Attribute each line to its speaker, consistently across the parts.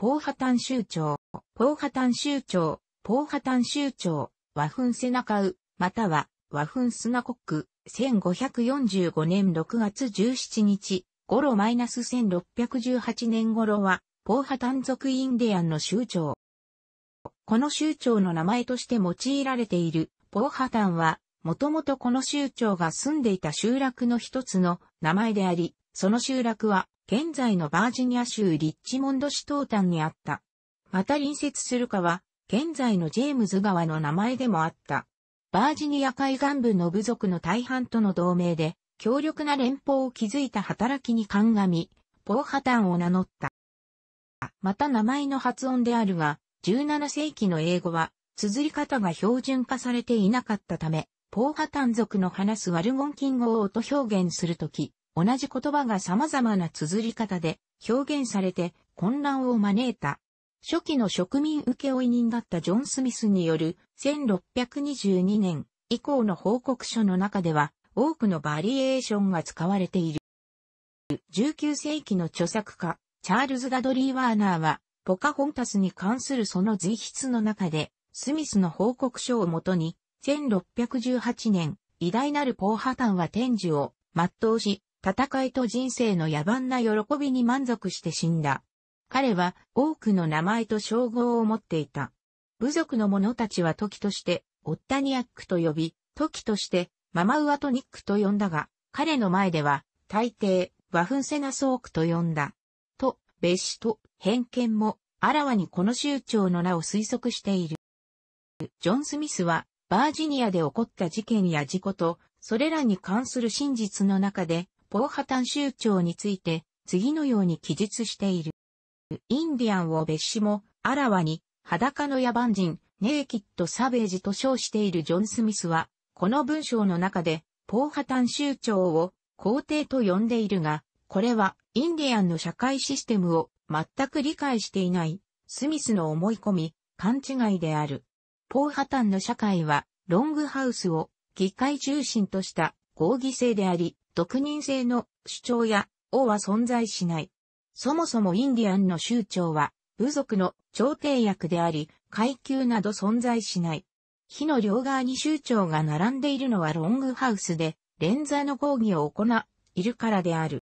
Speaker 1: ポーハタン州長、ポーハタン州長、ポーハタン州長、和粉セナカウ、または和粉スナコック、1545年6月17日、頃マイナス1618年頃は、ポーハタン族インディアンの州長。この州長の名前として用いられている、ポーハタンは、もともとこの州長が住んでいた集落の一つの名前であり、その集落は現在のバージニア州リッチモンド市東端にあった。また隣接する川、現在のジェームズ川の名前でもあった。バージニア海岸部の部族の大半との同盟で、強力な連邦を築いた働きに鑑み、ポーハタンを名乗った。また名前の発音であるが、17世紀の英語は、綴り方が標準化されていなかったため、ポーハタン族の話すワルゴンキン語を音表現するとき、同じ言葉が様々な綴り方で表現されて混乱を招いた。初期の植民請負人だったジョン・スミスによる1622年以降の報告書の中では多くのバリエーションが使われている。19世紀の著作家、チャールズ・ダドリー・ワーナーは、ポカホンタスに関するその随筆の中で、スミスの報告書をもとに、1618年、偉大なるポーハタンは天寿を全うし、戦いと人生の野蛮な喜びに満足して死んだ。彼は多くの名前と称号を持っていた。部族の者たちは時として、オッタニアックと呼び、時として、ママウアトニックと呼んだが、彼の前では、大抵、ワフンセナソークと呼んだ。と、別紙と偏見も、あらわにこの州長の名を推測している。ジョン・スミスは、バージニアで起こった事件や事故と、それらに関する真実の中で、ポーハタン州長について、次のように記述している。インディアンを別紙も、あらわに、裸の野蛮人、ネイキッド・サベージと称しているジョン・スミスは、この文章の中で、ポーハタン州長を皇帝と呼んでいるが、これはインディアンの社会システムを全く理解していないスミスの思い込み、勘違いである。ポーハタンの社会はロングハウスを議会中心とした合議制であり、独任性の主張や王は存在しない。そもそもインディアンの州長は部族の調停役であり、階級など存在しない。火の両側に州長が並んでいるのはロングハウスで、連座の講義を行っているからである。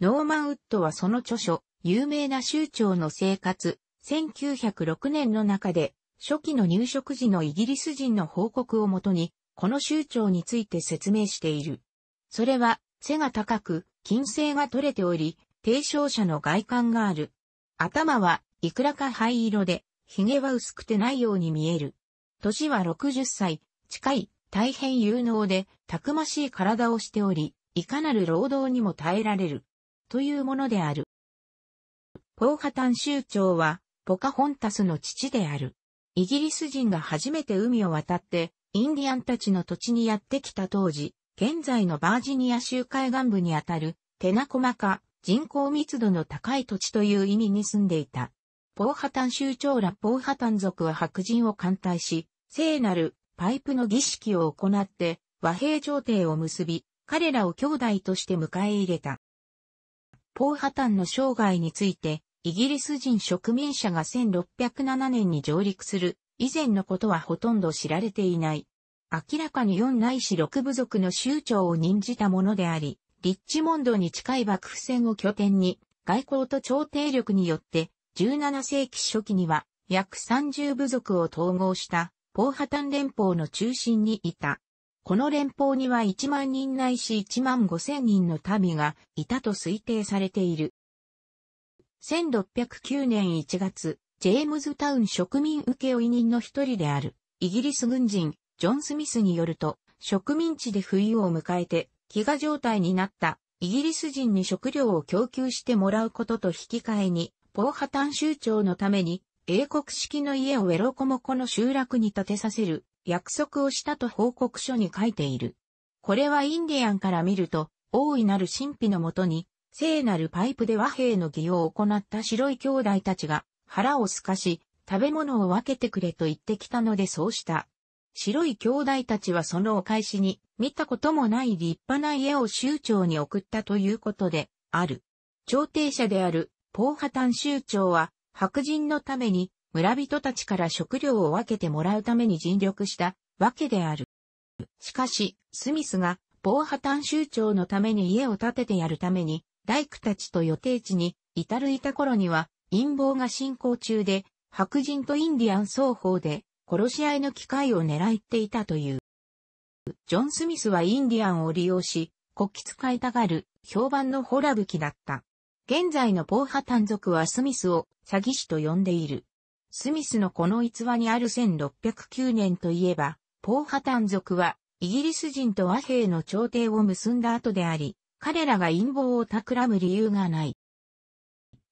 Speaker 1: ノーマンウッドはその著書、有名な州長の生活、1906年の中で、初期の入植時のイギリス人の報告をもとに、この州長について説明している。それは、背が高く、金星が取れており、提唱者の外観がある。頭はいくらか灰色で、髭は薄くてないように見える。年は60歳、近い、大変有能で、たくましい体をしており、いかなる労働にも耐えられる。というものである。ポーハタン州長は、ポカホンタスの父である。イギリス人が初めて海を渡って、インディアンたちの土地にやってきた当時、現在のバージニア州海岸部にあたる、テナコマカ、人口密度の高い土地という意味に住んでいた。ポーハタン州長らポーハタン族は白人を艦隊し、聖なるパイプの儀式を行って和平協定を結び、彼らを兄弟として迎え入れた。ポーハタンの生涯について、イギリス人植民者が1607年に上陸する以前のことはほとんど知られていない。明らかに4ないし6部族の州長を任じたものであり、リッチモンドに近い幕府戦を拠点に、外交と朝廷力によって、17世紀初期には約30部族を統合したポーハタン連邦の中心にいた。この連邦には1万人ないし1万5千人の民がいたと推定されている。1609年1月、ジェームズタウン植民受け負人の一人である、イギリス軍人、ジョン・スミスによると、植民地で冬を迎えて、飢餓状態になったイギリス人に食料を供給してもらうことと引き換えに、ポーハタン州長のために、英国式の家をウェロコモコの集落に建てさせる約束をしたと報告書に書いている。これはインディアンから見ると、大いなる神秘のもとに、聖なるパイプで和平の儀を行った白い兄弟たちが腹をすかし、食べ物を分けてくれと言ってきたのでそうした。白い兄弟たちはそのお返しに、見たこともない立派な家を州長に送ったということで、ある。朝廷者である、ポーハタン州長は、白人のために、村人たちから食料を分けてもらうために尽力したわけである。しかし、スミスが、ポーハタン州長のために家を建ててやるために、大工たちと予定地に、至るいた頃には、陰謀が進行中で、白人とインディアン双方で、殺し合いの機会を狙っていたという。ジョン・スミスはインディアンを利用し、国旗使いたがる、評判のホラ吹きだった。現在のポーハタン族はスミスを詐欺師と呼んでいる。スミスのこの逸話にある1609年といえば、ポーハタン族はイギリス人と和平の調停を結んだ後であり、彼らが陰謀を企む理由がない。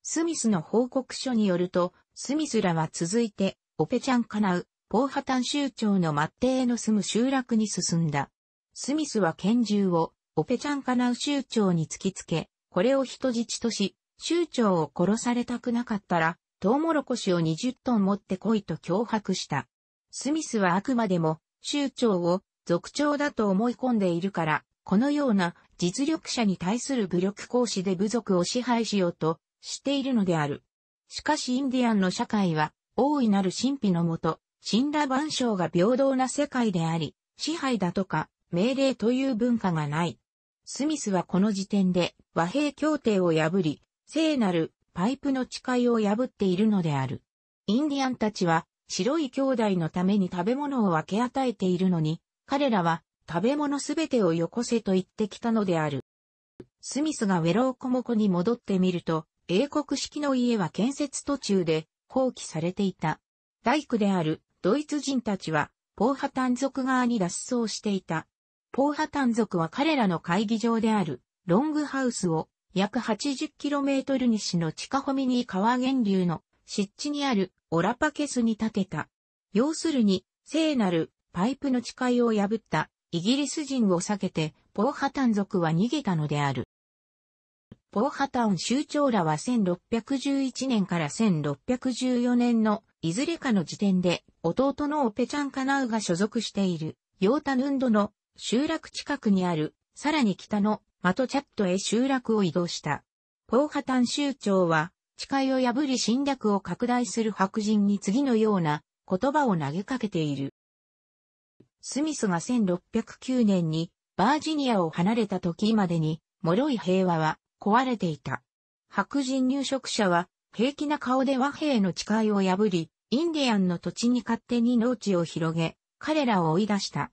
Speaker 1: スミスの報告書によると、スミスらは続いて、オペチャンカナウ、ポーハタン州長の末ッへの住む集落に進んだ。スミスは拳銃をオペチャンカナウ州長に突きつけ、これを人質とし、州長を殺されたくなかったら、トウモロコシを20トン持ってこいと脅迫した。スミスはあくまでも、州長を族長だと思い込んでいるから、このような実力者に対する武力行使で部族を支配しようとしているのである。しかしインディアンの社会は大いなる神秘のもと、死んだ万象が平等な世界であり、支配だとか、命令という文化がない。スミスはこの時点で和平協定を破り、聖なるパイプの誓いを破っているのである。インディアンたちは白い兄弟のために食べ物を分け与えているのに、彼らは食べ物すべてをよこせと言ってきたのである。スミスがウェローコモコに戻ってみると、英国式の家は建設途中で放棄されていた。大工であるドイツ人たちは、ポーハタン族側に脱走していた。ポーハタン族は彼らの会議場である、ロングハウスを、約 80km 西の地下ホミニー川源流の湿地にあるオラパケスに建てた。要するに、聖なるパイプの誓いを破ったイギリス人を避けて、ポーハタン族は逃げたのである。ポーハタン州長らは1611年から1614年のいずれかの時点で、弟のオペチャンカナウが所属している、ヨータヌンドの集落近くにある、さらに北のマトチャットへ集落を移動した。ポーハタン州長は、誓いを破り侵略を拡大する白人に次のような言葉を投げかけている。スミスが1609年にバージニアを離れた時までに、脆い平和は壊れていた。白人入植者は平気な顔で和平の誓いを破り、インディアンの土地に勝手に農地を広げ、彼らを追い出した。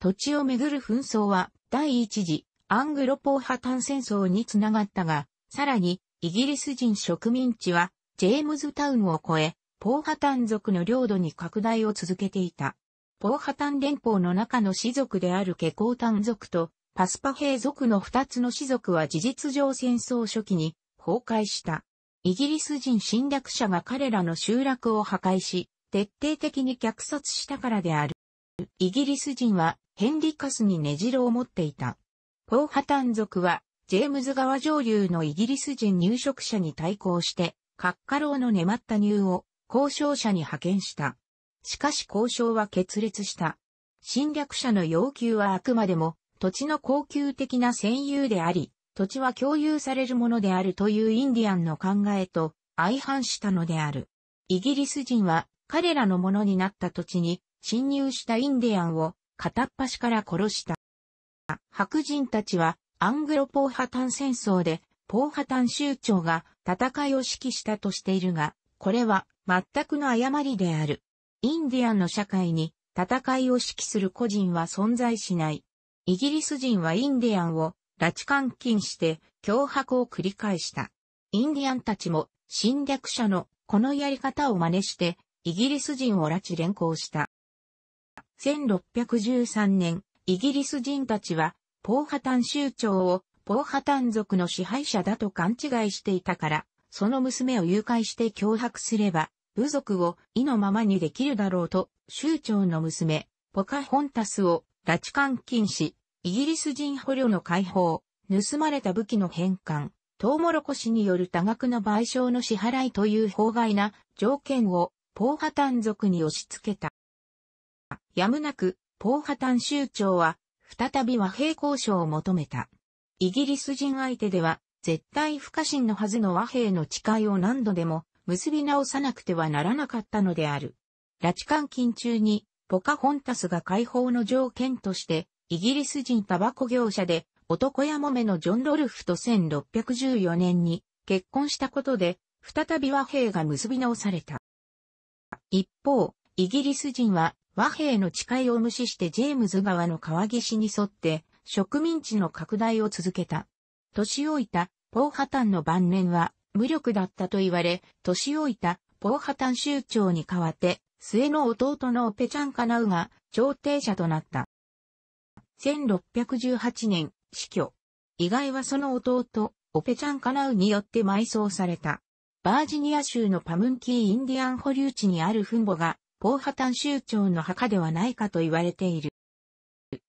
Speaker 1: 土地をめぐる紛争は、第一次、アングロポーハタン戦争につながったが、さらに、イギリス人植民地は、ジェームズタウンを越え、ポーハタン族の領土に拡大を続けていた。ポーハタン連邦の中の氏族であるケコータン族と、パスパ兵族の二つの氏族は事実上戦争初期に崩壊した。イギリス人侵略者が彼らの集落を破壊し、徹底的に虐殺したからである。イギリス人はヘンリカスに根城を持っていた。ポーハタン族は、ジェームズ川上流のイギリス人入植者に対抗して、カッカローの粘った乳を交渉者に派遣した。しかし交渉は決裂した。侵略者の要求はあくまでも土地の恒久的な占有であり、土地は共有されるものであるというインディアンの考えと相反したのである。イギリス人は彼らのものになった土地に侵入したインディアンを片っ端から殺した。白人たちはアングロポーハタン戦争でポーハタン州長が戦いを指揮したとしているが、これは全くの誤りである。インディアンの社会に戦いを指揮する個人は存在しない。イギリス人はインディアンを拉致監禁して脅迫を繰り返した。インディアンたちも侵略者のこのやり方を真似して、イギリス人を拉致連行した。1613年、イギリス人たちは、ポーハタン州長をポーハタン族の支配者だと勘違いしていたから、その娘を誘拐して脅迫すれば、部族を意のままにできるだろうと、州長の娘、ポカホンタスを拉致監禁し、イギリス人捕虜の解放、盗まれた武器の返還、トウモロコシによる多額の賠償の支払いという法外な条件をポーハタン族に押し付けた。やむなく、ポーハタン州長は、再び和平交渉を求めた。イギリス人相手では、絶対不可侵のはずの和平の誓いを何度でも結び直さなくてはならなかったのである。拉致監禁中に、ポカホンタスが解放の条件として、イギリス人タバコ業者で、男やもめのジョン・ロルフと1614年に結婚したことで、再び和平が結び直された。一方、イギリス人は和平の誓いを無視してジェームズ川の川岸に沿って植民地の拡大を続けた。年老いたポーハタンの晩年は無力だったと言われ、年老いたポーハタン州長に代わって末の弟のオペチャンカナウが調停者となった。1618年、死去。意外はその弟、オペチャンカナウによって埋葬された。バージニア州のパムンキーインディアン保留地にある墳墓が、ポーハタン州長の墓ではないかと言われている。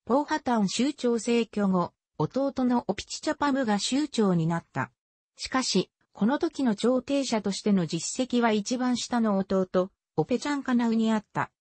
Speaker 1: ポーハタン州長逝去後、弟のオピチチャパムが州長になった。しかし、この時の調停者としての実績は一番下の弟、オペチャンカナウにあった。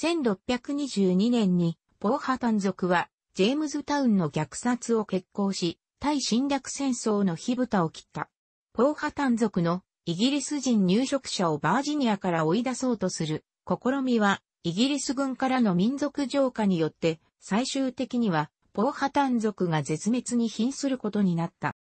Speaker 1: 1622年に、ポーハタン族はジェームズタウンの虐殺を決行し、対侵略戦争の火蓋を切った。ポーハタン族のイギリス人入植者をバージニアから追い出そうとする試みは、イギリス軍からの民族浄化によって、最終的には、ポーハタン族が絶滅に瀕することになった。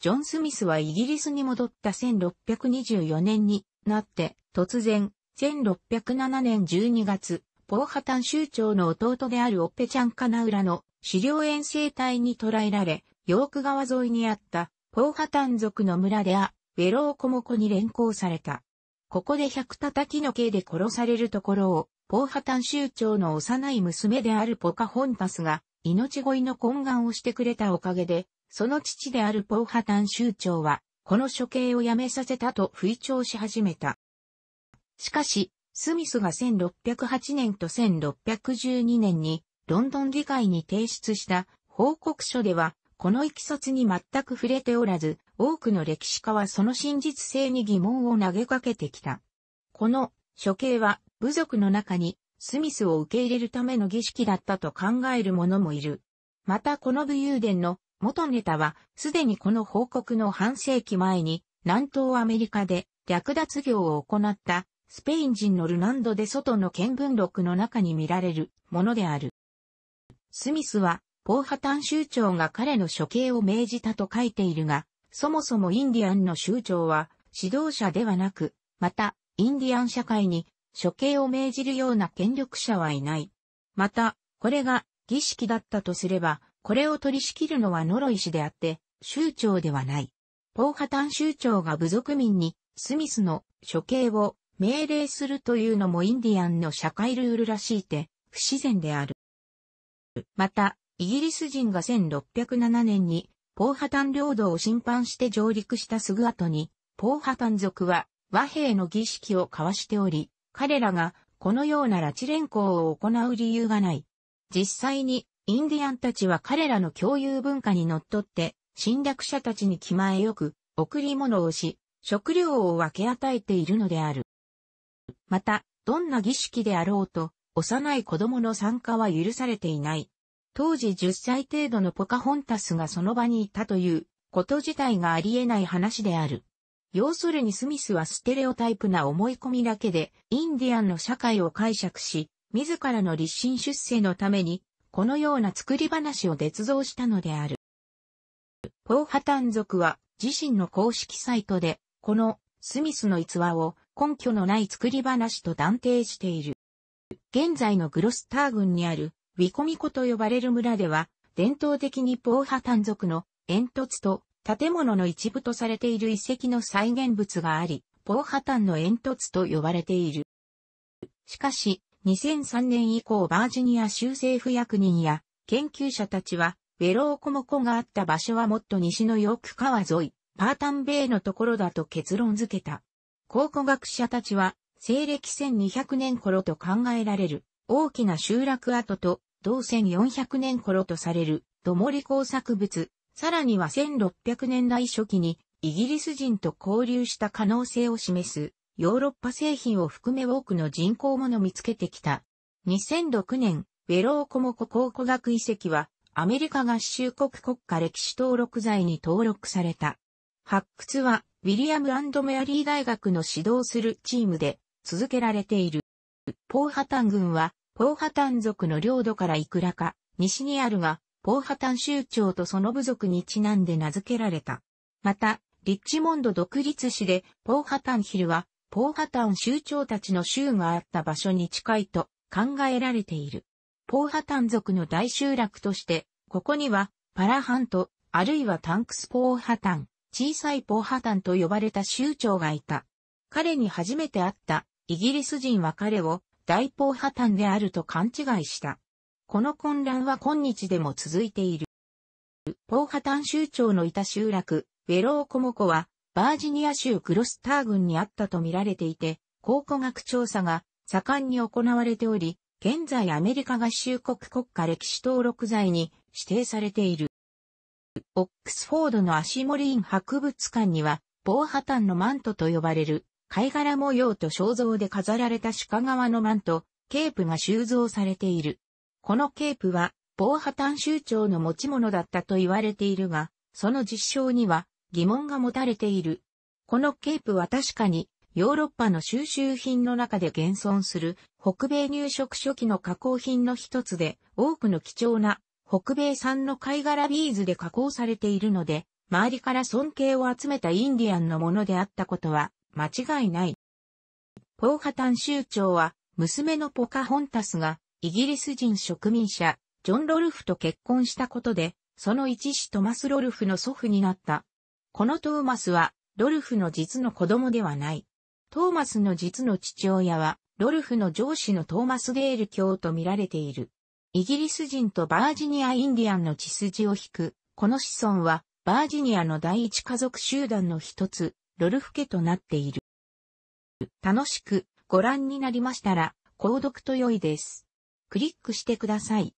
Speaker 1: ジョン・スミスはイギリスに戻った1624年になって、突然、1607年12月、ポーハタン州長の弟であるオッペチャンカナウラの狩猟遠征隊に捕らえられ、ヨーク川沿いにあったポーハタン族の村であ、ウェローコモコに連行された。ここで百叩きの刑で殺されるところを、ポーハタン州長の幼い娘であるポカホンタスが、命乞いの懇願をしてくれたおかげで、その父であるポーハタン州長は、この処刑をやめさせたと吹聴し始めた。しかし、スミスが1608年と1612年にロンドン議会に提出した報告書では、このいき卒に全く触れておらず、多くの歴史家はその真実性に疑問を投げかけてきた。この処刑は部族の中にスミスを受け入れるための儀式だったと考える者もいる。またこの武勇伝の元ネタはすでにこの報告の半世紀前に南東アメリカで略奪業を行ったスペイン人のルナンド・デ・ソトの見聞録の中に見られるものである。スミスは、ポーハタン州長が彼の処刑を命じたと書いているが、そもそもインディアンの州長は指導者ではなく、また、インディアン社会に処刑を命じるような権力者はいない。また、これが儀式だったとすれば、これを取り仕切るのは呪い師であって、州長ではない。ポーハタン州長が部族民にスミスの処刑を命令するというのもインディアンの社会ルールらしいて、不自然である。また、イギリス人が1607年に、ポーハタン領土を侵犯して上陸したすぐ後に、ポーハタン族は和平の儀式を交わしており、彼らがこのような拉致連行を行う理由がない。実際に、インディアンたちは彼らの共有文化にのっとって、侵略者たちに気前よく、贈り物をし、食料を分け与えているのである。また、どんな儀式であろうと、幼い子供の参加は許されていない。当時10歳程度のポカホンタスがその場にいたということ自体があり得ない話である。要するにスミスはステレオタイプな思い込みだけでインディアンの社会を解釈し、自らの立身出世のために、このような作り話を捏造したのである。ポーハタン族は自身の公式サイトで、このスミスの逸話を根拠のない作り話と断定している。現在のグロスター郡にある、ウィコミコと呼ばれる村では、伝統的にポーハン族の煙突と建物の一部とされている遺跡の再現物があり、ポーハンの煙突と呼ばれている。しかし、2003年以降バージニア州政府役人や研究者たちは、ウェローコモコがあった場所はもっと西のヨーク川沿い、パータンベイのところだと結論付けた。考古学者たちは、西暦1200年頃と考えられる、大きな集落跡と、同1400年頃とされる、土り工作物、さらには1600年代初期に、イギリス人と交流した可能性を示す、ヨーロッパ製品を含め多くの人工もの見つけてきた。2006年、ベローコモコ考古学遺跡は、アメリカ合衆国国家歴史登録財に登録された。発掘は、ウィリアムメアリー大学の指導するチームで続けられている。ポーハタン軍は、ポーハタン族の領土からいくらか、西にあるが、ポーハタン州長とその部族にちなんで名付けられた。また、リッチモンド独立市で、ポーハタンヒルは、ポーハタン州長たちの州があった場所に近いと考えられている。ポーハタン族の大集落として、ここには、パラハント、あるいはタンクスポーハタン、小さいポーハタンと呼ばれた州長がいた。彼に初めて会ったイギリス人は彼を大ポーハタンであると勘違いした。この混乱は今日でも続いている。ポーハタン州長のいた集落、ウェローコモコは、バージニア州クロスター郡にあったと見られていて、考古学調査が盛んに行われており、現在アメリカ合衆国国家歴史登録罪に指定されている。オックスフォードのアシモリーン博物館には、防波炭のマントと呼ばれる、貝殻模様と肖像で飾られた鹿革のマント、ケープが収蔵されている。このケープは、防波炭州長の持ち物だったと言われているが、その実証には疑問が持たれている。このケープは確かに、ヨーロッパの収集品の中で現存する北米入植初期の加工品の一つで多くの貴重な北米産の貝殻ビーズで加工されているので、周りから尊敬を集めたインディアンのものであったことは間違いない。ポーハタン州長は、娘のポカホンタスが、イギリス人植民者、ジョン・ロルフと結婚したことで、その一子トマス・ロルフの祖父になった。このトーマスは、ロルフの実の子供ではない。トーマスの実の父親は、ロルフの上司のトーマス・デール教と見られている。イギリス人とバージニアインディアンの血筋を引く、この子孫は、バージニアの第一家族集団の一つ、ロルフ家となっている。楽しくご覧になりましたら、購読と良いです。クリックしてください。